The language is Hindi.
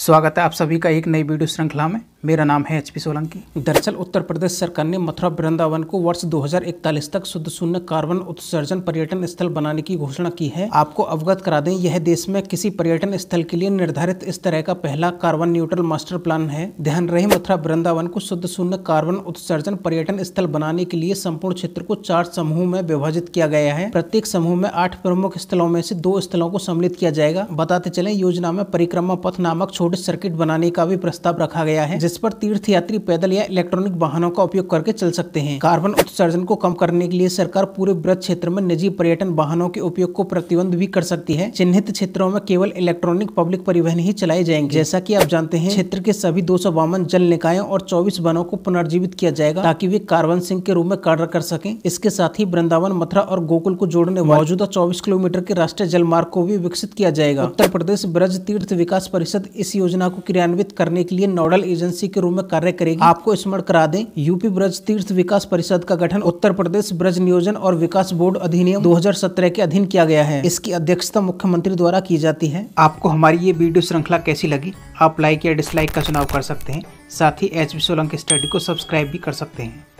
स्वागत है आप सभी का एक नई वीडियो श्रृंखला में मेरा नाम है एच पी सोलंकी दरअसल उत्तर प्रदेश सरकार ने मथुरा वृंदावन को वर्ष 2041 तक शुद्ध शून्य कार्बन उत्सर्जन पर्यटन स्थल बनाने की घोषणा की है आपको अवगत करा दें यह देश में किसी पर्यटन स्थल के लिए निर्धारित इस तरह का पहला कार्बन न्यूट्रल मास्टर प्लान है ध्यान रहे मथुरा वृंदावन को शुद्ध शून्य कार्बन उत्सर्जन पर्यटन स्थल बनाने के लिए संपूर्ण क्षेत्र को चार समूह में विभाजित किया गया है प्रत्येक समूह में आठ प्रमुख स्थलों में से दो स्थलों को सम्मिलित किया जाएगा बताते चले योजना में परिक्रमा पथ नामक छोटे सर्किट बनाने का भी प्रस्ताव रखा गया है जिस पर तीर्थ यात्री पैदल या इलेक्ट्रॉनिक वाहनों का उपयोग करके चल सकते हैं कार्बन उत्सर्जन को कम करने के लिए सरकार पूरे ब्रज क्षेत्र में निजी पर्यटन वाहनों के उपयोग को प्रतिबंध भी कर सकती है चिन्हित क्षेत्रों में केवल इलेक्ट्रॉनिक पब्लिक परिवहन ही चलाए जाएंगे जैसा की आप जानते हैं क्षेत्र के सभी दो जल निकायों और चौबीस वनों को पुनर्जीवित किया जाएगा ताकि वे कार्बन सिंह के रूप में कार्य कर सके इसके साथ ही वृंदावन मथुरा और गोकुल को जोड़ने मौजूदा चौबीस किलोमीटर के राष्ट्रीय मार्ग को भी विकसित किया जाएगा उत्तर प्रदेश ब्रज तीर्थ विकास परिषद इस योजना को क्रियान्वित करने के लिए नोडल एजेंसी एजेंसी के रूप में कार्य करेगी आपको स्मरण करा दें यूपी ब्रज तीर्थ विकास परिषद का गठन उत्तर प्रदेश ब्रज नियोजन और विकास बोर्ड अधिनियम 2017 के अधीन किया गया है इसकी अध्यक्षता मुख्यमंत्री द्वारा की जाती है आपको हमारी ये वीडियो श्रृंखला कैसी लगी आप लाइक या डिसलाइक का चुनाव कर सकते हैं साथ ही एच सोलंकी स्टडी को सब्सक्राइब भी कर सकते हैं